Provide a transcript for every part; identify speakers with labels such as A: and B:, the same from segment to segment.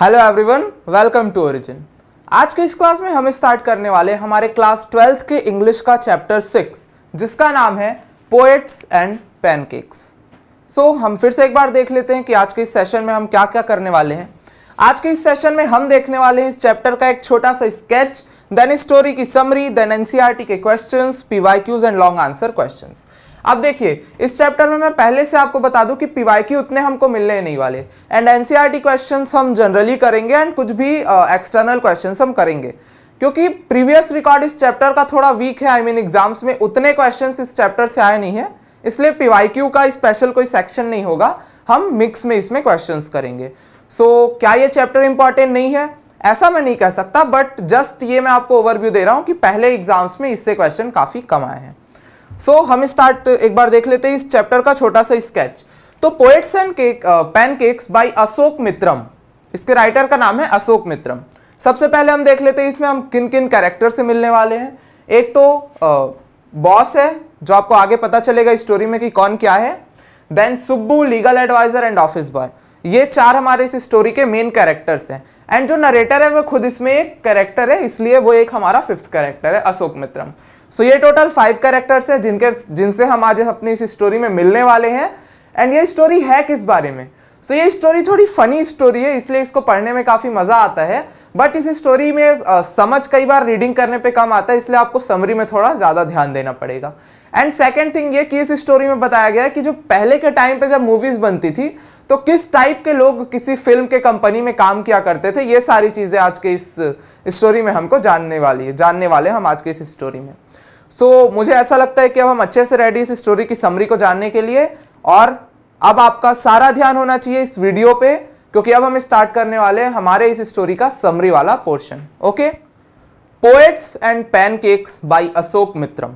A: hello everyone welcome to Origin आज के इस क्लास में हम स्टार्ट करने वाले हमारे क्लास ट्वेल्थ के इंग्लिश का चैप्टर सिक्स जिसका नाम है पोएट्स एंड पैनकेक्स सो हम फिर से एक बार देख लेते हैं कि आज के इस सेशन में हम क्या क्या करने वाले हैं आज के इस सेशन में हम देखने वाले हैं इस चैप्टर का एक छोटा सा स्केच देन स्टोरी की समरी देन एनसीआरटी के question PYQs and long answer question अब देखिए इस चैप्टर में मैं पहले से आपको बता दूं कि पीवाई की उतने हमको मिलने नहीं वाले एंड एनसीईआरटी क्वेश्चंस हम जनरली करेंगे एंड कुछ भी एक्सटर्नल uh, क्वेश्चंस हम करेंगे क्योंकि प्रीवियस रिकॉर्ड इस चैप्टर का थोड़ा वीक है आई मीन एग्जाम्स में उतने क्वेश्चन इस चैप्टर से आए नहीं है इसलिए क्यू का स्पेशल कोई सेक्शन नहीं होगा हम मिक्स में इसमें क्वेश्चन करेंगे सो so, क्या ये चैप्टर इंपॉर्टेंट नहीं है ऐसा मैं नहीं कह सकता बट जस्ट ये मैं आपको ओवरव्यू दे रहा हूं कि पहले एग्जाम्स में इससे क्वेश्चन काफ़ी कम आए हैं सो so, हम स्टार्ट एक बार देख लेते हैं इस चैप्टर का छोटा सा स्केच तो poets and cake pancakes by Ashok Mitran इसके राइटर का नाम है अशोक मित्रम सबसे पहले हम देख लेते हैं इसमें हम किन किन कैरेक्टर से मिलने वाले हैं एक तो बॉस है जो आपको आगे पता चलेगा स्टोरी में कि कौन क्या है then Subbu legal adviser and office boy ये चार हमारे इस स्टोरी के मेन कैरेक्टर्स हैं एंड जो नरेटर है वो खुद इसमें एक कैरेक्टर है इसलिए वो एक हमारा फिफ्थ कैरेक्टर है अशोक मित्रम सो so, ये टोटल फाइव कैरेक्टर्स हैं जिनके जिनसे हम आज अपनी इस स्टोरी में मिलने वाले हैं एंड ये स्टोरी है किस बारे में सो so, ये स्टोरी थोड़ी फनी स्टोरी है इसलिए इसको पढ़ने में काफ़ी मज़ा आता है बट इस स्टोरी में समझ कई बार रीडिंग करने पे कम आता है इसलिए आपको समरी में थोड़ा ज़्यादा ध्यान देना पड़ेगा एंड सेकेंड थिंग ये कि इस स्टोरी में बताया गया कि जो पहले के टाइम पे जब मूवीज़ बनती थी तो किस टाइप के लोग किसी फिल्म के कंपनी में काम किया करते थे ये सारी चीज़ें आज के इस स्टोरी में हमको जानने वाली है जानने वाले हम आज के इस स्टोरी में सो so, मुझे ऐसा लगता है कि अब हम अच्छे से रेडी इस स्टोरी की समरी को जानने के लिए और अब आपका सारा ध्यान होना चाहिए इस वीडियो पे क्योंकि अब हम स्टार्ट करने वाले हैं हमारे इस स्टोरी का समरी वाला portion okay poets and pancakes by Ashok Mitran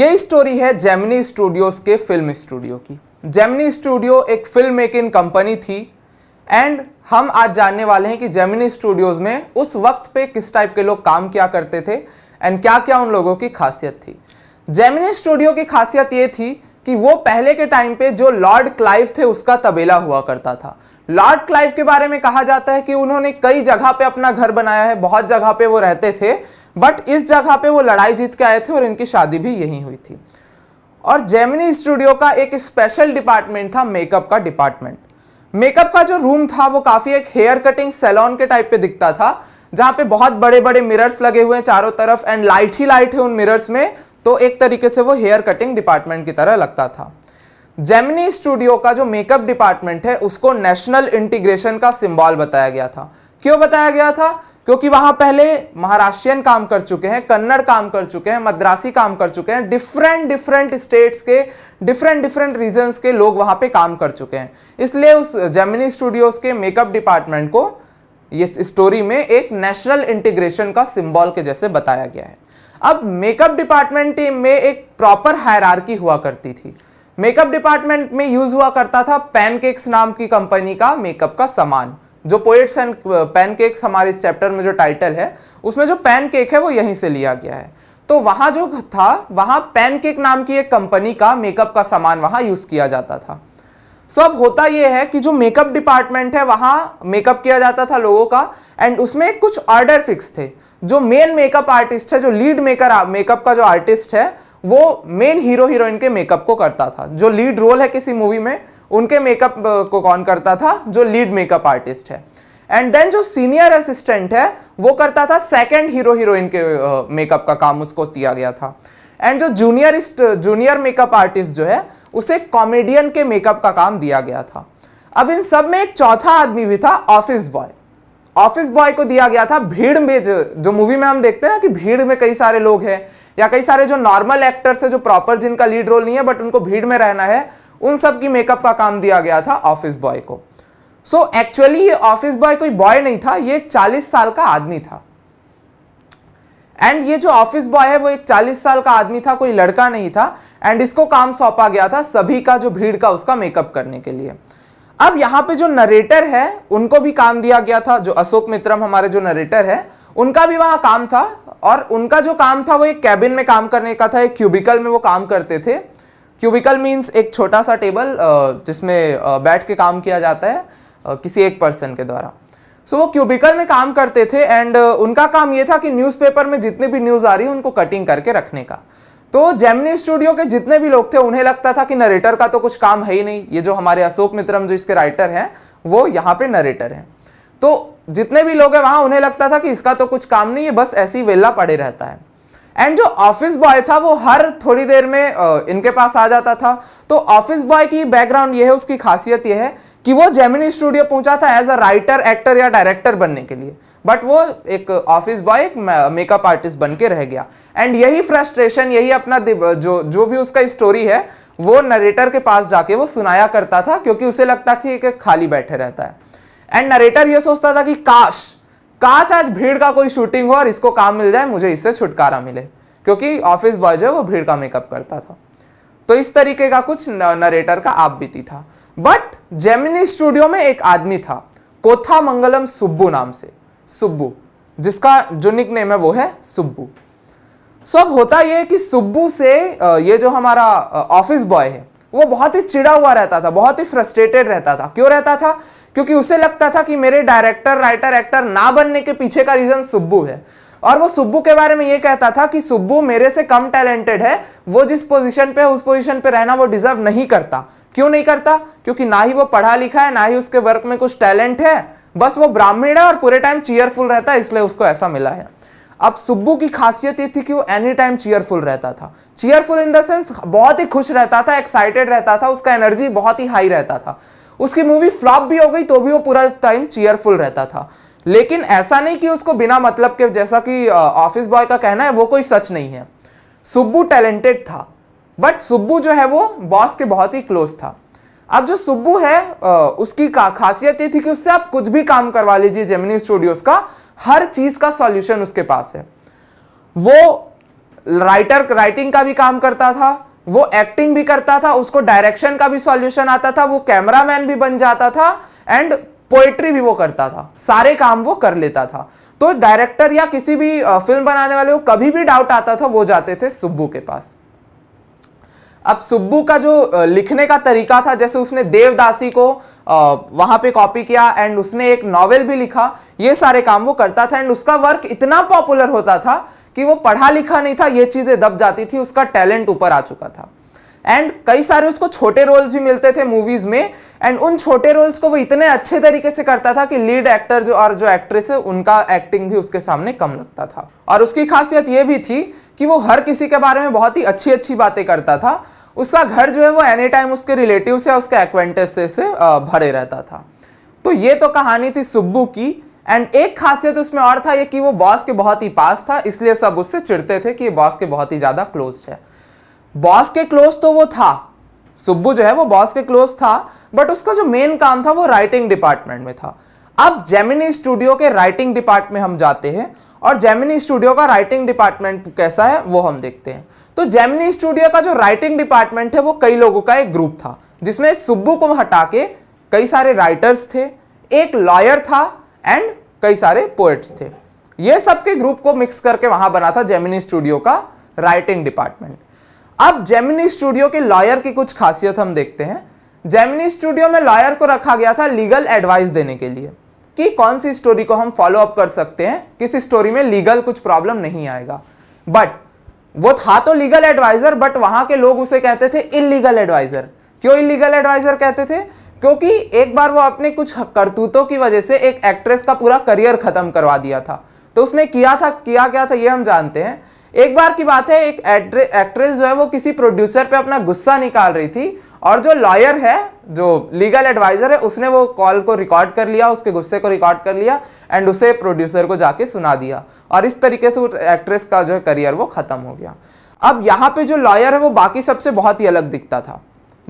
A: ये स्टोरी है जेमिनी स्टूडियोज के फिल्म स्टूडियो की जेमिनी स्टूडियो एक फिल्म मेकिंग कंपनी थी एंड हम आज जानने वाले हैं कि जेमिनी स्टूडियोज में उस वक्त पे किस टाइप के लोग काम किया करते थे एंड क्या क्या उन लोगों की खासियत थी जेमिनी स्टूडियो की खासियत ये थी कि वो पहले के टाइम पे जो लॉर्ड क्लाइव थे उसका तबेला हुआ करता था लॉर्ड क्लाइव के बारे में कहा जाता है कि उन्होंने कई जगह पे अपना घर बनाया है बहुत जगह पे वो रहते थे बट इस जगह पे वो लड़ाई जीत के आए थे और इनकी शादी भी यहीं हुई थी और जेमिनी स्टूडियो का एक स्पेशल डिपार्टमेंट था मेकअप का डिपार्टमेंट मेकअप का जो रूम था वो काफ़ी एक हेयर कटिंग सैलॉन के टाइप पे दिखता था जहां पे बहुत बड़े बड़े मिरर्स लगे हुए हैं चारों तरफ एंड लाइट ही लाइट है उन मिरर्स में तो एक तरीके से वो हेयर कटिंग डिपार्टमेंट की तरह लगता था जेमिनी स्टूडियो का जो मेकअप डिपार्टमेंट है उसको नेशनल इंटीग्रेशन का सिंबल बताया गया था क्यों बताया गया था क्योंकि वहां पहले महाराष्ट्रियन काम कर चुके हैं कन्नड़ काम कर चुके हैं मद्रासी काम कर चुके हैं डिफरेंट डिफरेंट स्टेट्स के डिफरेंट डिफरेंट रीजन्स के लोग वहां पे काम कर चुके हैं इसलिए उस जेमिनी स्टूडियोज के मेकअप डिपार्टमेंट को ये स्टोरी में एक नेशनल इंटीग्रेशन का सिंबल के जैसे बताया गया है अब मेकअप डिपार्टमेंट में एक प्रॉपर हायरार्की हुआ करती थी मेकअप डिपार्टमेंट में यूज हुआ करता था पैनकेक्स नाम की कंपनी का मेकअप का सामान जो पोएट्स एंड पैनकेक्स हमारे इस चैप्टर में जो टाइटल है उसमें जो पैनकेक है वो यहीं से लिया गया है तो वहां जो था वहां पैनकेक नाम की एक कंपनी का मेकअप का सामान वहां यूज़ किया जाता था सो अब होता यह है कि जो मेकअप डिपार्टमेंट है वहां मेकअप किया जाता था लोगों का एंड उसमें कुछ ऑर्डर फिक्स थे जो मेन मेकअप आर्टिस्ट है जो लीड मेकर मेकअप का जो आर्टिस्ट है वो मेन हीरो हीरोइन के मेकअप को करता था जो लीड रोल है किसी मूवी में उनके मेकअप को कौन करता था जो लीड मेकअप आर्टिस्ट है एंड देन जो सीनियर असिस्टेंट है वो करता था सेकेंड हीरो हीरोइन के मेकअप का काम उसको दिया गया था एंड जो जूनियर जूनियर मेकअप आर्टिस्ट जो है उसे कॉमेडियन के मेकअप का काम दिया गया था अब इन सब में एक चौथा आदमी भी था ऑफिस बॉय ऑफिस बॉय को दिया गया था भीड़ में जो, जो मूवी में हम देखते हैं ना कि भीड़ में कई सारे लोग हैं या कई सारे जो नॉर्मल एक्टर्स है जो प्रॉपर जिनका लीड रोल नहीं है बट उनको भीड़ में रहना है उन सब की मेकअप का काम दिया गया था ऑफिस बॉय को सो so, एक्चुअली ये ऑफिस बॉय कोई बॉय नहीं था ये एक चालीस साल का आदमी था एंड ये जो ऑफिस बॉय है वो एक चालीस साल का आदमी था कोई लड़का नहीं था एंड इसको काम सौंपा गया था सभी का जो भीड़ का उसका मेकअप करने के लिए अब यहाँ पे जो नरेटर है उनको भी काम दिया गया था जो अशोक मित्रम हमारे जो नरेटर है उनका भी वहां काम था और उनका जो काम था वो एक कैबिन में काम करने का था एक क्यूबिकल में वो काम करते थे क्यूबिकल मीन्स एक छोटा सा टेबल जिसमें बैठ के काम किया जाता है किसी एक पर्सन के द्वारा सो so, वो क्यूबिकल में काम करते थे एंड उनका काम ये था कि न्यूज़पेपर में जितनी भी न्यूज़ आ रही है उनको कटिंग करके रखने का तो जेमिनी स्टूडियो के जितने भी लोग थे उन्हें लगता था कि नरेटर का तो कुछ काम है ही नहीं ये जो हमारे अशोक मित्रम जो इसके राइटर हैं वो यहाँ पे नरेटर हैं तो जितने भी लोग हैं वहाँ उन्हें लगता था कि इसका तो कुछ काम नहीं है बस ऐसी वेला पड़े रहता है एंड जो ऑफिस बॉय था वो हर थोड़ी देर में इनके पास आ जाता था तो ऑफिस बॉय की बैकग्राउंड ये है उसकी खासियत ये है कि वो जेमिनी स्टूडियो पहुंचा था एज अ राइटर एक्टर या डायरेक्टर बनने के लिए बट वो एक ऑफिस बॉय एक मेकअप आर्टिस्ट बन के रह गया एंड यही फ्रस्ट्रेशन यही अपना जो जो भी उसका स्टोरी है वो नरेटर के पास जाके वो सुनाया करता था क्योंकि उसे लगता कि एक खाली बैठे रहता है एंड नरेटर ये सोचता था कि काश काश आज भीड़ का कोई शूटिंग हो और इसको काम मिल जाए मुझे इससे छुटकारा मिले क्योंकि ऑफिस बॉय जो है वो भीड़ का मेकअप करता था तो इस तरीके का कुछ नरेटर का आप बीती था बट जेमिनी स्टूडियो में एक आदमी था कोथा मंगलम सुब्बू नाम से सुब्बू जिसका जो निक नेम है वो है सुब्बू सो अब होता यह है कि सुब्बू से ये जो हमारा ऑफिस बॉय है वो बहुत ही चिड़ा हुआ रहता था बहुत ही फ्रस्ट्रेटेड रहता था क्यों रहता था क्योंकि उसे लगता था कि मेरे डायरेक्टर राइटर एक्टर ना बनने के पीछे का रीजन सुब्बू है और वो सुब्बू के बारे में ये कहता था कि सुब्बू मेरे से कम टैलेंटेड है वो जिस पोजीशन पे है उस पोजीशन पे रहना वो डिजर्व नहीं करता क्यों नहीं करता क्योंकि ना ही वो पढ़ा लिखा है ना ही उसके वर्क में कुछ टैलेंट है बस वो ब्राह्मण है और पूरे टाइम चीयरफुल रहता है इसलिए उसको ऐसा मिला है अब सुब्बू की खासियत ये थी कि वो एनी टाइम चीयरफुल रहता था चीयरफुल इन द सेंस बहुत ही खुश रहता था एक्साइटेड रहता था उसका एनर्जी बहुत ही हाई रहता था उसकी मूवी फ्लॉप भी हो गई तो भी वो पूरा टाइम चीयरफुल रहता था लेकिन ऐसा नहीं कि उसको बिना मतलब के जैसा कि ऑफिस बॉय का कहना है वो कोई सच नहीं है सुब्बू टैलेंटेड था बट सुब्बू जो है वो बॉस के बहुत ही क्लोज था अब जो सुब्बू है उसकी खासियत ये थी कि उससे आप कुछ भी काम करवा लीजिए जेमिनी स्टूडियोज का हर चीज का सॉल्यूशन उसके पास है वो राइटर राइटिंग का भी काम करता था वो एक्टिंग भी करता था उसको डायरेक्शन का भी सॉल्यूशन आता था वो कैमरामैन भी बन जाता था एंड पोएट्री भी वो करता था सारे काम वो कर लेता था तो डायरेक्टर या किसी भी फिल्म बनाने वाले को कभी भी डाउट आता था वो जाते थे सुब्बू के पास अब सुब्बू का जो लिखने का तरीका था जैसे उसने देवदासी को वहां पे कॉपी किया एंड उसने एक नॉवेल भी लिखा ये सारे काम वो करता था एंड उसका वर्क इतना पॉपुलर होता था कि वो पढ़ा लिखा नहीं था ये चीज़ें दब जाती थी उसका टैलेंट ऊपर आ चुका था एंड कई सारे उसको छोटे रोल्स भी मिलते थे मूवीज़ में एंड उन छोटे रोल्स को वो इतने अच्छे तरीके से करता था कि लीड एक्टर जो और जो एक्ट्रेस है उनका एक्टिंग भी उसके सामने कम लगता था और उसकी खासियत ये भी थी कि वो हर किसी के बारे में बहुत ही अच्छी अच्छी बातें करता था उसका घर जो है वो एनी टाइम उसके रिलेटिव से उसके एक्वेंटेज से, से भरे रहता था तो ये तो कहानी थी सुब्बू की एंड एक खासियत उसमें और था ये कि वो बॉस के बहुत ही पास था इसलिए सब उससे चिढ़ते थे कि ये बॉस के बहुत ही ज़्यादा क्लोज है बॉस के क्लोज तो वो था सुब्बू जो है वो बॉस के क्लोज था बट उसका जो मेन काम था वो राइटिंग डिपार्टमेंट में था अब जेमिनी स्टूडियो के राइटिंग डिपार्टमेंट हम जाते हैं और जेमिनी स्टूडियो का राइटिंग डिपार्टमेंट कैसा है वो हम देखते हैं तो जेमिनी स्टूडियो का जो राइटिंग डिपार्टमेंट है वो कई लोगों का एक ग्रुप था जिसमें सुब्बू को हटा के कई सारे राइटर्स थे एक लॉयर था एंड कई सारे पोएट्स थे ये सब के ग्रुप को मिक्स करके वहां बना था जेमिनी स्टूडियो का राइटिंग डिपार्टमेंट अब जेमिनी स्टूडियो के लॉयर की कुछ खासियत हम देखते हैं जेमिनी स्टूडियो में लॉयर को रखा गया था लीगल एडवाइस देने के लिए कि कौन सी स्टोरी को हम फॉलो अप कर सकते हैं किस स्टोरी में लीगल कुछ प्रॉब्लम नहीं आएगा बट वो था तो लीगल एडवाइजर बट वहां के लोग उसे कहते थे इलीगल एडवाइजर क्यों इलीगल एडवाइजर कहते थे क्योंकि एक बार वो अपने कुछ करतूतों की वजह से एक एक्ट्रेस का पूरा करियर खत्म करवा दिया था तो उसने किया था किया क्या था ये हम जानते हैं एक बार की बात है एक एक्ट्रेस जो है वो किसी प्रोड्यूसर पे अपना गुस्सा निकाल रही थी और जो लॉयर है जो लीगल एडवाइजर है उसने वो कॉल को रिकॉर्ड कर लिया उसके गुस्से को रिकॉर्ड कर लिया एंड उसे प्रोड्यूसर को जाके सुना दिया और इस तरीके से उस एक्ट्रेस का जो करियर वो ख़त्म हो गया अब यहाँ पे जो लॉयर है वो बाकी सबसे बहुत ही अलग दिखता था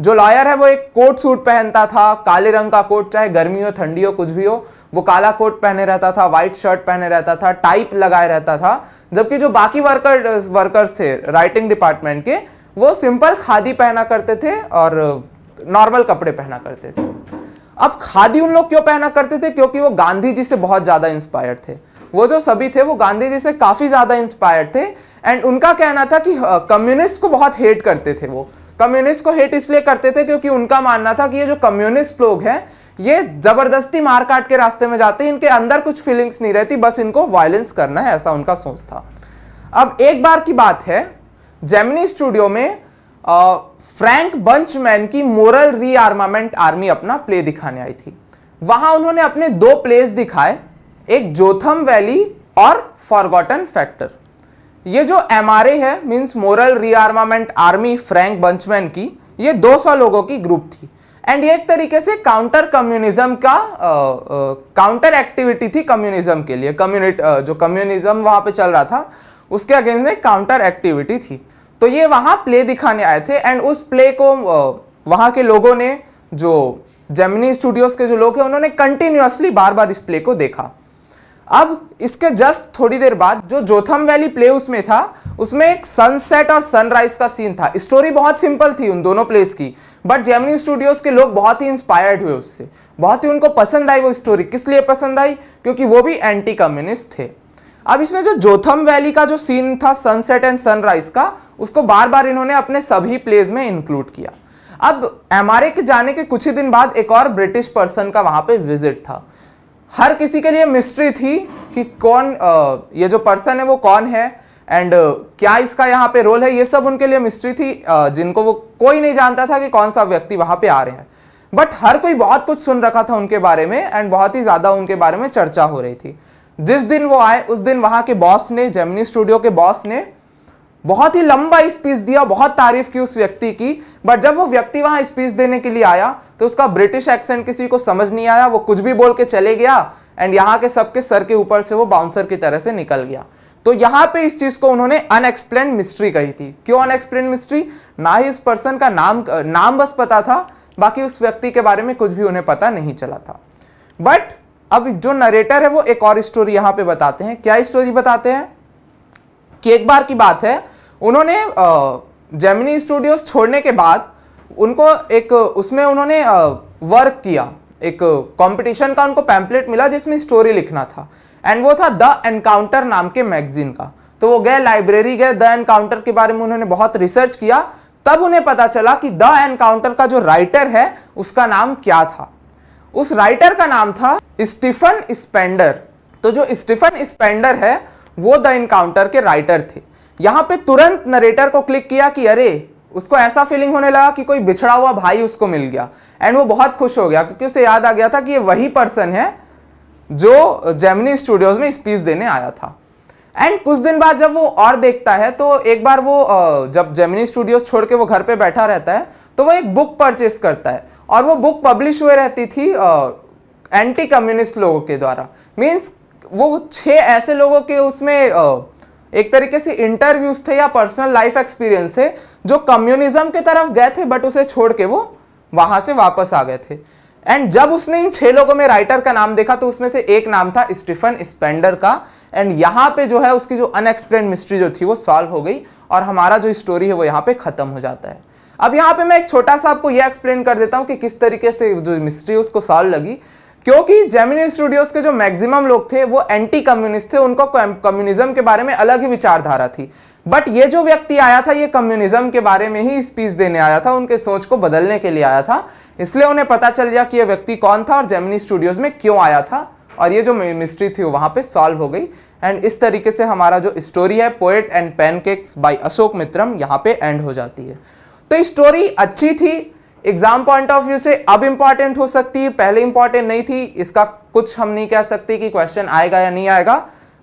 A: जो लॉयर है वो एक कोट सूट पहनता था काले रंग का कोट चाहे गर्मी हो ठंडी हो कुछ भी हो वो काला कोट पहने रहता था वाइट शर्ट पहने रहता था टाइप लगाए रहता था जबकि जो बाकी वर्कर वर्कर्स थे राइटिंग डिपार्टमेंट के वो सिंपल खादी पहना करते थे और नॉर्मल कपड़े पहना करते थे अब खादी उन लोग क्यों पहना करते थे क्योंकि वो गांधी जी से बहुत ज़्यादा इंस्पायर थे वो जो सभी थे वो गांधी जी से काफ़ी ज़्यादा इंस्पायर थे एंड उनका कहना था कि कम्युनिस्ट हाँ, को बहुत हेट करते थे वो कम्युनिस्ट को हेट इसलिए करते थे क्योंकि उनका मानना था कि ये जो कम्युनिस्ट लोग हैं ये जबरदस्ती मार काट के रास्ते में जाते हैं इनके अंदर कुछ फीलिंग्स नहीं रहती बस इनको वायलेंस करना है ऐसा उनका सोच था अब एक बार की बात है जेमिनी स्टूडियो में आ, फ्रैंक बंचमैन की मोरल रीआर्मामेंट आर्मी अपना प्ले दिखाने आई थी वहां उन्होंने अपने दो प्लेस दिखाए एक जोथम वैली और फॉरगॉटन फैक्टर ये जो एम है means moral rearmament army Frank Buchman की ये 200 लोगों की ग्रुप थी एंड एक तरीके से काउंटर कम्युनिज्म का काउंटर एक्टिविटी थी कम्युनिज्म के लिए कम्युनिट जो कम्युनिज्म वहां पे चल रहा था उसके अगेंस्ट में काउंटर एक्टिविटी थी तो ये वहां प्ले दिखाने आए थे एंड उस प्ले को वहां के लोगों ने जो जेमिनी स्टूडियोज़ के जो लोग हैं उन्होंने कंटिन्यूसली बार बार इस प्ले को देखा अब इसके जस्ट थोड़ी देर बाद जो जोथम वैली प्ले उसमें था उसमें एक सनसेट और सनराइज का सीन था स्टोरी बहुत सिंपल थी उन दोनों प्लेस की बट जेमिनी स्टूडियोज़ के लोग बहुत ही इंस्पायर्ड हुए उससे बहुत ही उनको पसंद आई वो स्टोरी किस लिए पसंद आई क्योंकि वो भी एंटी कम्युनिस्ट थे अब इसमें जो जोथम वैली का जो सीन था सनसेट एंड सनराइज का उसको बार बार इन्होंने अपने सभी प्लेज में इंक्लूड किया अब एम के जाने के कुछ ही दिन बाद एक और ब्रिटिश पर्सन का वहां पे विजिट था हर किसी के लिए मिस्ट्री थी कि कौन आ, ये जो पर्सन है वो कौन है एंड क्या इसका यहाँ पे रोल है ये सब उनके लिए मिस्ट्री थी आ, जिनको वो कोई नहीं जानता था कि कौन सा व्यक्ति वहाँ पे आ रहे हैं बट हर कोई बहुत कुछ सुन रखा था उनके बारे में एंड बहुत ही ज़्यादा उनके बारे में चर्चा हो रही थी जिस दिन वो आए उस दिन वहाँ के बॉस ने जेमनी स्टूडियो के बॉस ने बहुत ही लंबा स्पीच दिया बहुत तारीफ की उस व्यक्ति की बट जब वो व्यक्ति वहां स्पीच देने के लिए आया तो उसका ब्रिटिश एक्सेंट किसी को समझ नहीं आया वो कुछ भी बोल के चले गया एंड यहाँ के सबके सर के ऊपर से वो बाउंसर की तरह से निकल गया तो यहाँ पे इस चीज को उन्होंने अनएक्सप्लेन मिस्ट्री कही थी क्यों अनएक्सप्लेन मिस्ट्री ना ही उस पर्सन का नाम नाम बस पता था बाकी उस व्यक्ति के बारे में कुछ भी उन्हें पता नहीं चला था बट अब जो नरेटर है वो एक और स्टोरी यहाँ पे बताते हैं क्या स्टोरी बताते हैं कि एक बार की बात है उन्होंने जेमिनी स्टूडियोज छोड़ने के बाद उनको एक उसमें उन्होंने वर्क किया एक कंपटीशन का उनको पैम्पलेट मिला जिसमें स्टोरी लिखना था एंड वो था द एनकाउंटर नाम के मैगजीन का तो वो गए लाइब्रेरी गए द एनकाउंटर के बारे में उन्होंने बहुत रिसर्च किया तब उन्हें पता चला कि द एनकाउंटर का जो राइटर है उसका नाम क्या था उस राइटर का नाम था स्टीफन स्पेंडर तो जो स्टीफन स्पेंडर है वो द एनकाउंटर के राइटर थे यहां पे तुरंत नरेटर को क्लिक किया कि अरे उसको ऐसा फीलिंग होने लगा कि कोई बिछड़ा हुआ भाई उसको मिल गया एंड वो बहुत खुश हो गया क्योंकि उसे याद आ गया था कि ये वही पर्सन है जो जेमिनी स्टूडियोज में स्पीच देने आया था एंड कुछ दिन बाद जब वो और देखता है तो एक बार वो जब जेमिनी स्टूडियोज छोड़ के वो घर पे बैठा रहता है तो वो एक बुक परचेस करता है और वो बुक पब्लिश हुए रहती थी एंटी कम्युनिस्ट लोगों के द्वारा मीन्स वो छः ऐसे लोगों के उसमें एक तरीके से इंटरव्यूज थे या पर्सनल लाइफ एक्सपीरियंस थे जो कम्युनिज्म के तरफ गए थे बट उसे छोड़ के वो वहां से वापस आ गए थे एंड जब उसने इन छह लोगों में राइटर का नाम देखा तो उसमें से एक नाम था स्टीफन स्पेंडर का एंड यहां पे जो है उसकी जो अनएक्सप्लेन मिस्ट्री जो थी वो सॉल्व हो गई और हमारा जो स्टोरी है वो यहाँ पे खत्म हो जाता है अब यहाँ पे मैं एक छोटा सा आपको ये एक्सप्लेन कर देता हूँ कि किस तरीके से जो मिस्ट्री उसको सॉल्व लगी क्योंकि जेमिनी स्टूडियोज के जो मैक्सिमम लोग थे वो एंटी कम्युनिस्ट थे उनको कम्युनिज्म के बारे में अलग ही विचारधारा थी बट ये जो व्यक्ति आया था ये कम्युनिज्म के बारे में ही स्पीच देने आया था उनके सोच को बदलने के लिए आया था इसलिए उन्हें पता चल गया कि ये व्यक्ति कौन था और जेमिनी स्टूडियोज में क्यों आया था और ये जो मिस्ट्री थी वहाँ पे सॉल्व हो गई एंड इस तरीके से हमारा जो स्टोरी है poet and pancakes by Ashok Mitram यहाँ पे एंड हो जाती है तो स्टोरी अच्छी थी एग्जाम पॉइंट ऑफ व्यू से अब इंपॉर्टेंट हो सकती है पहले इंपॉर्टेंट नहीं थी इसका कुछ हम नहीं कह सकते कि क्वेश्चन आएगा या नहीं आएगा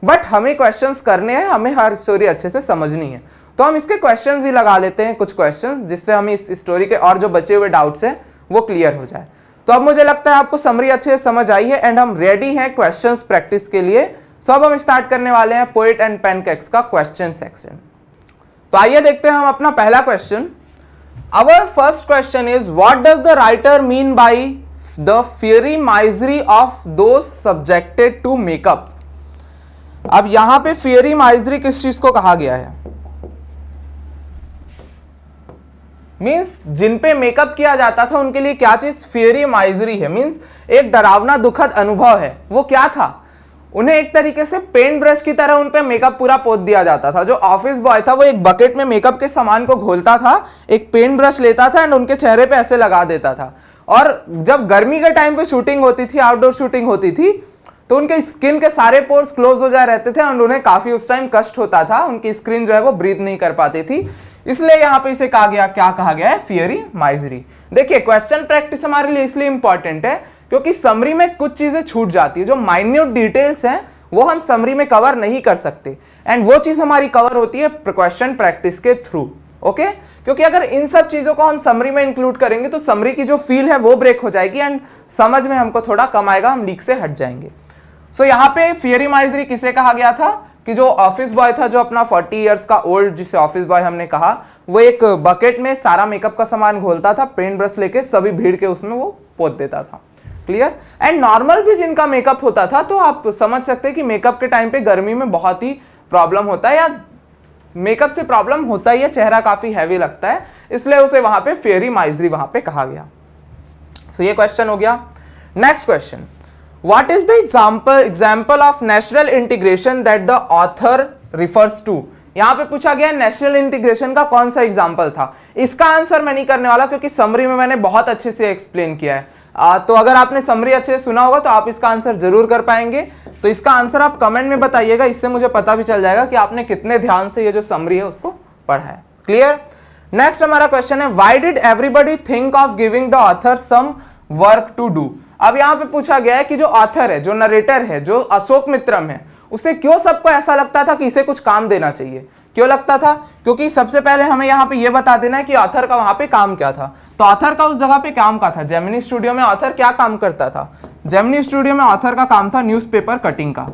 A: बट हमें क्वेश्चंस करने हैं हमें हर स्टोरी अच्छे से समझनी है तो हम इसके क्वेश्चंस भी लगा लेते हैं कुछ क्वेश्चंस जिससे हमें इस स्टोरी के और जो बचे हुए डाउट्स हैं वो क्लियर हो जाए तो अब मुझे लगता है आपको समरी अच्छे से समझ आई है एंड हम रेडी हैं क्वेश्चंस प्रैक्टिस के लिए सो अब हम स्टार्ट करने वाले हैं पोइट एंड पेनकेक्स का क्वेश्चन सेक्शन तो आइए देखते हैं हम अपना पहला question our first question is what does the writer mean by the fiery misery of those subjected to makeup अब यहां पे फेरी माइजरी किस चीज को कहा गया है मीन्स जिन पे मेकअप किया जाता था उनके लिए क्या चीज फेरी माइजरी है मीन्स एक डरावना दुखद अनुभव है वो क्या था उन्हें एक तरीके से पेंट ब्रश की तरह उन पर मेकअप पूरा पोत दिया जाता था जो ऑफिस बॉय था वो एक बकेट में मेकअप के सामान को घोलता था एक पेंट ब्रश लेता था एंड उनके चेहरे पे ऐसे लगा देता था और जब गर्मी के टाइम पे शूटिंग होती थी आउटडोर शूटिंग होती थी तो उनके स्किन के सारे पोर्स क्लोज हो जाए रहते थे और उन्हें काफ़ी उस टाइम कष्ट होता था उनकी स्क्रीन जो है वो ब्रीथ नहीं कर पाती थी इसलिए यहाँ पे इसे कहा गया क्या कहा गया है फियरी माइजरी देखिए क्वेश्चन प्रैक्टिस हमारे लिए इसलिए इंपॉर्टेंट है क्योंकि समरी में कुछ चीज़ें छूट जाती है जो माइन्यूट डिटेल्स हैं वो हम समरी में कवर नहीं कर सकते एंड वो चीज़ हमारी कवर होती है क्वेश्चन प्रैक्टिस के थ्रू ओके क्योंकि अगर इन सब चीज़ों को हम समरी में इंक्लूड करेंगे तो समरी की जो फील है वो ब्रेक हो जाएगी एंड समझ में हमको थोड़ा कम आएगा हम लीक से हट जाएंगे सो so, यहाँ पे फियरी माइजरी किसे कहा गया था कि जो ऑफिस बॉय था जो अपना 40 इयर्स का ओल्ड जिसे ऑफिस बॉय हमने कहा वो एक बकेट में सारा मेकअप का सामान घोलता था पेंट ब्रश लेके सभी भीड़ के उसमें वो पोत देता था क्लियर एंड नॉर्मल भी जिनका मेकअप होता था तो आप समझ सकते हैं कि मेकअप के टाइम पे गर्मी में बहुत ही प्रॉब्लम होता है या मेकअप से प्रॉब्लम होता ही है चेहरा काफ़ी हैवी लगता है इसलिए उसे वहां पे फेरी माइजरी वहां पे कहा गया सो so, ये क्वेश्चन हो गया next question what is the example example of national integration that the author refers to यहां पे पूछा गया नेशनल इंटीग्रेशन का कौन सा एग्जाम्पल था इसका आंसर मैं नहीं करने वाला क्योंकि समरी में मैंने बहुत अच्छे से एक्सप्लेन किया है आ, तो अगर आपने समरी अच्छे से सुना होगा तो आप इसका आंसर जरूर कर पाएंगे तो इसका आंसर आप कमेंट में बताइएगा इससे मुझे पता भी चल जाएगा कि आपने कितने ध्यान से ये जो समरी है उसको पढ़ा है क्लियर नेक्स्ट हमारा क्वेश्चन है why did everybody think of giving the author some work to do अब यहाँ पे पूछा गया है कि जो ऑथर है जो नरेटर है जो अशोक मित्रम है उसे क्यों सबको ऐसा लगता था कि इसे कुछ काम देना चाहिए क्यों लगता था क्योंकि सबसे पहले हमें यहाँ पे ये बता देना है कि ऑथर का वहाँ पे काम क्या था तो ऑथर का उस जगह पे काम का था जेमिनी स्टूडियो में ऑथर क्या काम करता था जेमिनी स्टूडियो में ऑथर का काम था न्यूज़पेपर कटिंग का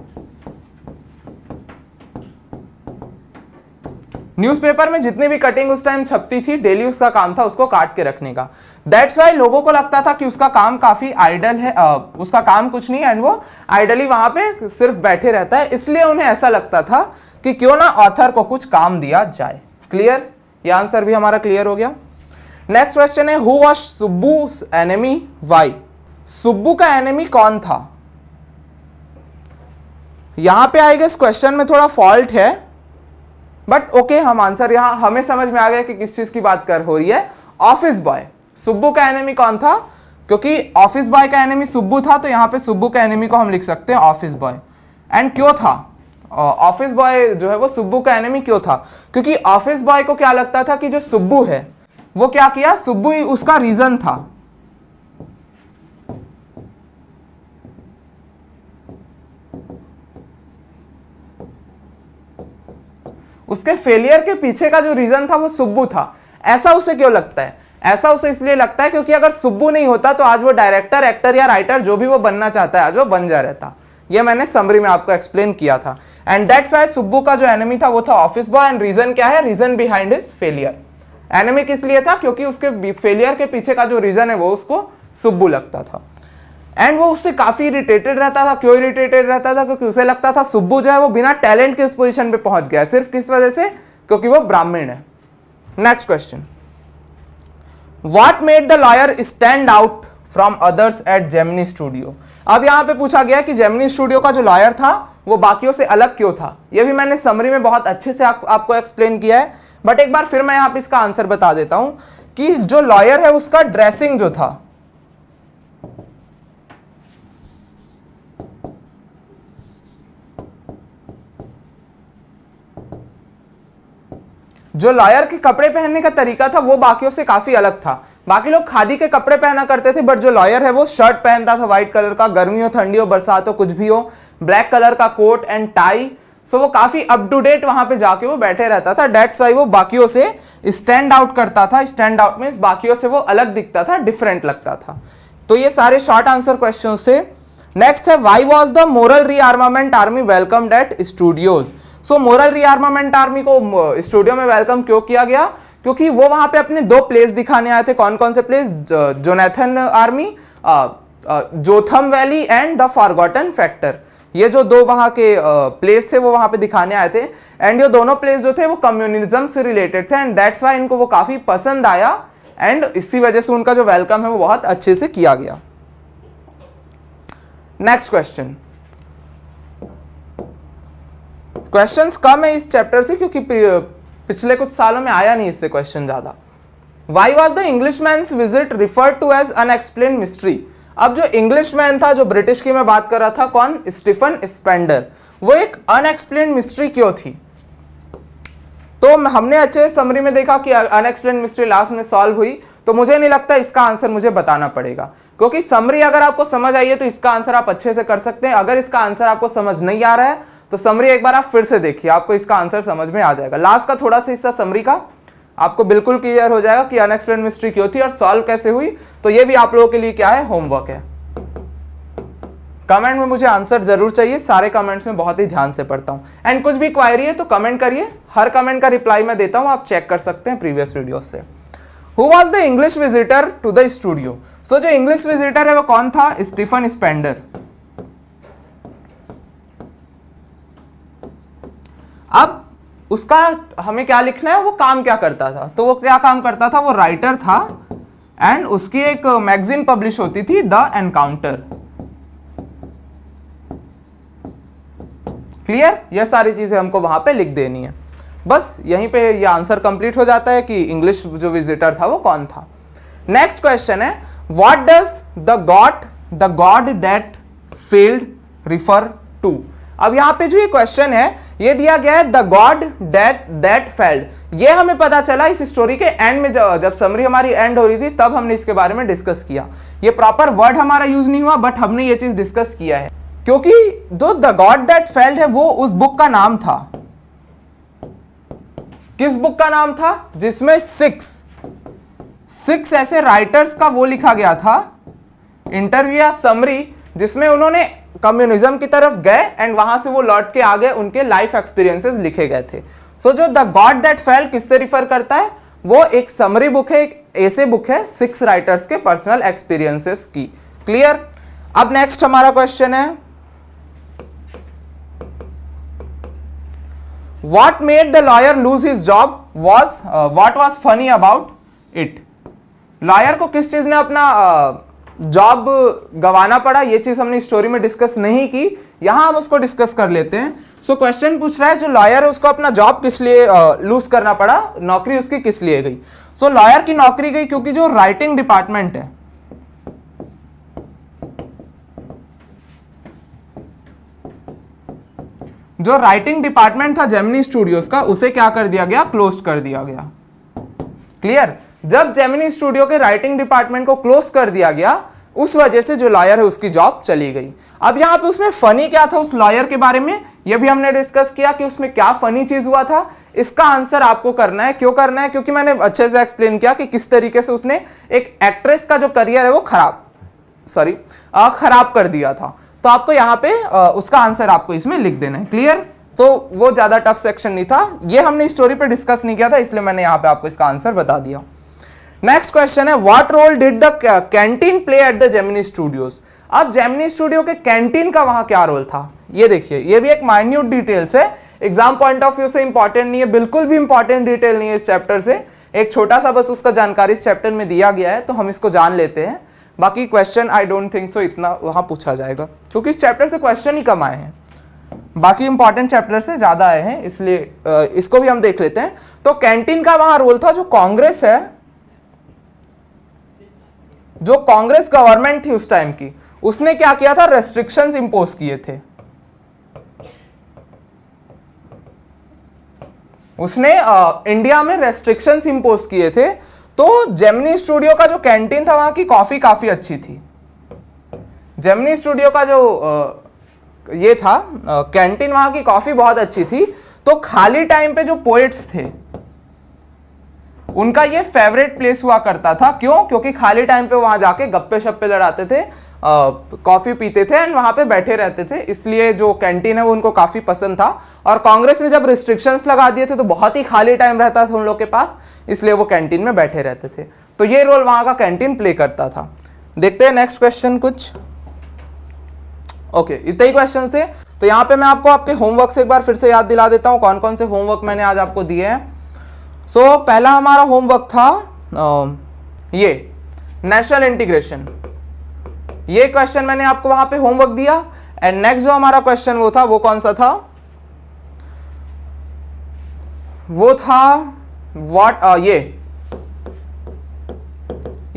A: न्यूज़पेपर में जितनी भी कटिंग उस टाइम छपती थी डेली उसका काम था उसको काट के रखने का दैट्स वाई लोगों को लगता था कि उसका काम काफ़ी आइडल है आ, उसका काम कुछ नहीं एंड वो आइडली वहाँ पे सिर्फ बैठे रहता है इसलिए उन्हें ऐसा लगता था कि क्यों ना ऑथर को कुछ काम दिया जाए क्लियर ये आंसर भी हमारा क्लियर हो गया नेक्स्ट क्वेश्चन है who was Subbu enemy why Subbu का एनेमी कौन था यहां पे आएगा इस क्वेश्चन में थोड़ा फॉल्ट है बट ओके okay, हम आंसर यहां हमें समझ में आ गया कि किस चीज़ की बात कर हो रही है ऑफिस बॉय सुब्बू का एनिमी कौन था क्योंकि ऑफिस बॉय का एनिमी सुब्बू था तो यहां पे सुब्बू का एनिमी को हम लिख सकते हैं ऑफिस बॉय एंड क्यों था ऑफिस बॉय जो है वो सुब्बू का एनिमी क्यों था क्योंकि ऑफिस बॉय को क्या लगता था कि जो सुब्बू है वो क्या किया सुब्बू उसका रीजन था उसके फेलियर के पीछे का जो रीज़न था वो सुब्बू था ऐसा उसे क्यों लगता है ऐसा उसे इसलिए लगता है क्योंकि अगर सुब्बू नहीं होता तो आज वो डायरेक्टर एक्टर या राइटर जो भी वो बनना चाहता है आज वो बन जा रहता ये मैंने समरी में आपको एक्सप्लेन किया था एंड दैट्स वाई सुब्बू का जो एनिमी था वो था ऑफिस बॉय एंड रीजन क्या है reason behind his failure enemy किस लिए था क्योंकि उसके फेलियर के पीछे का जो रीजन है वो उसको सुब्बू लगता था एंड वो उससे काफी इरिटेटेड रहता था क्यों इरिटेटेड रहता था क्योंकि उसे लगता था सुब्बू जो है वो बिना टैलेंट के उस पोजिशन पे पहुंच गया सिर्फ किस वजह से क्योंकि वो ब्राह्मण है next question what made the lawyer stand out from others at Gemini studio अब यहां पे पूछा गया कि जेमनी स्टूडियो का जो लॉयर था वो बाकियों से अलग क्यों था ये भी मैंने समरी में बहुत अच्छे से आप, आपको एक्सप्लेन किया है बट एक बार फिर मैं यहाँ पे इसका आंसर बता देता हूँ कि जो लॉयर है उसका ड्रेसिंग जो था जो लॉयर के कपड़े पहनने का तरीका था वो बाकियों से काफ़ी अलग था बाकी लोग खादी के कपड़े पहना करते थे बट जो लॉयर है वो शर्ट पहनता था व्हाइट कलर का गर्मी हो ठंडी हो बरसात हो कुछ भी हो ब्लैक कलर का कोट एंड टाई सो वो काफ़ी अप टू डेट वहां पे जाके वो बैठे रहता था डेट्स वाई वो बाकियों से स्टैंड आउट करता था स्टैंड आउट मीन बाकियों से वो अलग दिखता था डिफरेंट लगता था तो ये सारे शॉर्ट आंसर क्वेश्चन थे नेक्स्ट है why was the moral rearmament army welcome at the studios so moral rearmament army को स्टूडियो uh, में वेलकम क्यों किया गया क्योंकि वो वहां पे अपने दो प्लेस दिखाने आए थे कौन कौन से place Jonathan army Jotham valley and the forgotten factor ये जो दो वहाँ के प्लेस uh, थे वो वहाँ पे दिखाने आए थे एंड ये दोनों प्लेस जो थे वो कम्युनिज्म से रिलेटेड थे एंड दैट्स वाई इनको वो काफ़ी पसंद आया एंड इसी वजह से उनका जो वेलकम है वो बहुत अच्छे से किया गया नेक्स्ट क्वेश्चन क्वेश्चंस कम है इस चैप्टर से क्योंकि पिछले कुछ सालों में आया नहीं इससे क्वेश्चन ज़्यादा why was the English man's visit refer to as unexplained mystery अब जो इंग्लिश मैन था जो ब्रिटिश की मैं बात कर रहा था कौन स्टीफन स्पेंडर वो एक अनएक्सप्लेन मिस्ट्री क्यों थी तो हमने अच्छे समरी में देखा कि अनएक्सप्लेन मिस्ट्री लास्ट में सॉल्व हुई तो मुझे नहीं लगता इसका आंसर मुझे बताना पड़ेगा क्योंकि समरी अगर आपको समझ आई है तो इसका आंसर आप अच्छे से कर सकते हैं अगर इसका आंसर आपको समझ नहीं आ रहा है तो समरी एक बार आप फिर से देखिए आपको इसका आंसर समझ में आ जाएगा लास्ट का थोड़ा सा हिस्सा समरी का आपको बिल्कुल क्लियर हो जाएगा कि अनएक्सप्लेन मिस्ट्री क्यों थी और सॉल्व कैसे हुई तो ये भी आप लोगों के लिए क्या है होमवर्क है कमेंट में मुझे आंसर जरूर चाहिए सारे कमेंट्स में बहुत ही ध्यान से पढ़ता हूँ एंड कुछ भी क्वायरी है तो कमेंट करिए हर कमेंट का रिप्लाई मैं देता हूँ आप चेक कर सकते हैं प्रीवियस वीडियो से who was the English visitor to the studio so जो इंग्लिश विजिटर है वो कौन था स्टीफन स्पेंडर उसका हमें क्या लिखना है वो काम क्या करता था तो वो क्या काम करता था वो राइटर था एंड उसकी एक मैगजीन पब्लिश होती थी द एनकाउंटर क्लियर यह सारी चीज़ें हमको वहां पे लिख देनी है बस यहीं पे ये आंसर कंप्लीट हो जाता है कि इंग्लिश जो विजिटर था वो कौन था नेक्स्ट क्वेश्चन है what does the god the god that failed refer to अब यहां पे जो ये क्वेश्चन है ये दिया गया है the god that that failed ये हमें पता चला इस स्टोरी के एंड में जब, जब समरी हमारी एंड हो रही थी तब हमने इसके बारे में डिस्कस किया ये प्रॉपर वर्ड हमारा यूज नहीं हुआ बट हमने ये चीज डिस्कस किया है क्योंकि जो द गॉड दैट फेल्ड है वो उस बुक का नाम था किस बुक का नाम था जिसमें सिक्स सिक्स ऐसे राइटर्स का वो लिखा गया था इंटरव्यू या समरी जिसमें उन्होंने कम्युनिज्म की तरफ गए एंड वहां से वो लौट के आगे उनके लाइफ एक्सपीरियंसेस लिखे गए थे सो so, जो द गॉड दैट फेल किससे रिफर करता है वो एक समरी बुक है एक ऐसे बुक है सिक्स राइटर्स के पर्सनल एक्सपीरियंसेस की क्लियर अब नेक्स्ट हमारा क्वेश्चन है what made the lawyer lose his job was what was funny about it lawyer को किस चीज ने अपना uh, जॉब गंवाना पड़ा ये चीज़ हमने स्टोरी में डिस्कस नहीं की यहां हम उसको डिस्कस कर लेते हैं सो so, क्वेश्चन पूछ रहा है जो लॉयर है उसको अपना जॉब किस लिए लूज करना पड़ा नौकरी उसकी किस लिए गई सो so, लॉयर की नौकरी गई क्योंकि जो राइटिंग डिपार्टमेंट है जो राइटिंग डिपार्टमेंट था जेमिनी स्टूडियोज का उसे क्या कर दिया गया क्लोज कर दिया गया क्लियर जब जेमिनी स्टूडियो के राइटिंग डिपार्टमेंट को क्लोज कर दिया गया उस वजह से जो लॉयर है उसकी जॉब चली गई अब यहां पे उसमें फनी क्या था उस लॉयर के बारे में ये भी हमने डिस्कस किया कि उसमें क्या फनी चीज हुआ था इसका आंसर आपको करना है क्यों करना है क्योंकि मैंने अच्छे से एक्सप्लेन किया कि किस तरीके से उसने एक एक्ट्रेस का जो करियर है वो खराब सॉरी खराब कर दिया था तो आपको यहां पे आ, उसका आंसर आपको इसमें लिख देना है क्लियर तो वो ज़्यादा टफ सेक्शन नहीं था ये हमने स्टोरी पे डिस्कस नहीं किया था इसलिए मैंने यहां पे आपको इसका आंसर बता दिया नेक्स्ट क्वेश्चन है what role did the canteen play at the Gemini studios अब जेमिनी स्टूडियो के कैंटीन का वहां क्या रोल था ये देखिए ये भी एक माइन्यूट डिटेल्स है एग्जाम पॉइंट ऑफ व्यू से इंपॉर्टेंट नहीं है बिल्कुल भी इंपॉर्टेंट डिटेल नहीं है इस चैप्टर से एक छोटा सा बस उसका जानकारी इस चैप्टर में दिया गया है तो हम इसको जान लेते हैं बाकी question I don't think so इतना वहां पूछा जाएगा क्योंकि इस चैप्टर से क्वेश्चन ही कम आए हैं बाकी इंपॉर्टेंट चैप्टर से ज़्यादा आए हैं इसलिए इसको भी हम देख लेते हैं तो कैंटीन का वहां रोल था जो कांग्रेस है जो कांग्रेस गवर्नमेंट थी उस टाइम की उसने क्या किया था रेस्ट्रिक्शंस इंपोज किए थे उसने आ, इंडिया में रेस्ट्रिक्शंस इंपोज किए थे तो जेमनी स्टूडियो का जो कैंटीन था वहां की कॉफी काफी अच्छी थी जेमनी स्टूडियो का जो आ, ये था कैंटीन वहां की कॉफी बहुत अच्छी थी तो खाली टाइम पे जो पोइट्स थे उनका ये फेवरेट प्लेस हुआ करता था क्यों क्योंकि खाली टाइम पे वहाँ जाके गप्पे शप्पे लड़ाते थे कॉफ़ी पीते थे एंड वहाँ पे बैठे रहते थे इसलिए जो कैंटीन है वो उनको काफ़ी पसंद था और कांग्रेस ने जब रिस्ट्रिक्शंस लगा दिए थे तो बहुत ही खाली टाइम रहता था उन लोग के पास इसलिए वो कैंटीन में बैठे रहते थे तो ये रोल वहाँ का कैंटीन प्ले करता था देखते हैं नेक्स्ट क्वेश्चन कुछ ओके okay, इतने ही क्वेश्चन थे तो यहाँ पे मैं आपको आपके होमवर्क से एक बार फिर से याद दिला देता हूँ कौन कौन से होमवर्क मैंने आज आपको दिए हैं सो so, पहला हमारा होमवर्क था आ, ये नेशनल इंटीग्रेशन ये क्वेश्चन मैंने आपको वहां पे होमवर्क दिया एंड नेक्स्ट जो हमारा क्वेश्चन वो था वो कौन सा था वो था व्हाट ये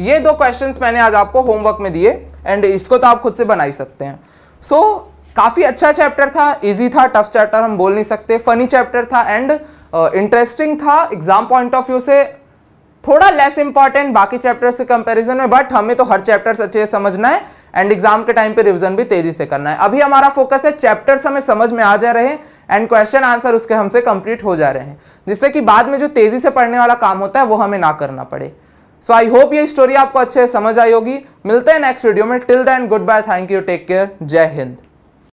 A: ये दो क्वेश्चंस मैंने आज आपको होमवर्क में दिए एंड इसको तो आप खुद से बना ही सकते हैं सो so, काफ़ी अच्छा चैप्टर था इजी था टफ चैप्टर हम बोल नहीं सकते फनी चैप्टर था एंड इंटरेस्टिंग uh, था एग्जाम पॉइंट ऑफ व्यू से थोड़ा लेस इंपॉर्टेंट बाकी चैप्टर्स के कंपैरिजन में बट हमें तो हर चैप्टर अच्छे से समझना है एंड एग्जाम के टाइम पे रिवीजन भी तेजी से करना है अभी हमारा फोकस है चैप्टर्स हमें समझ में आ जा रहे हैं एंड क्वेश्चन आंसर उसके हमसे कंप्लीट हो जा रहे हैं जिससे कि बाद में जो तेजी से पढ़ने वाला काम होता है वो हमें ना करना पड़े सो आई होप ये स्टोरी आपको अच्छे से समझ आई होगी मिलते हैं नेक्स्ट वीडियो में till then good bye thank you take care जय हिंद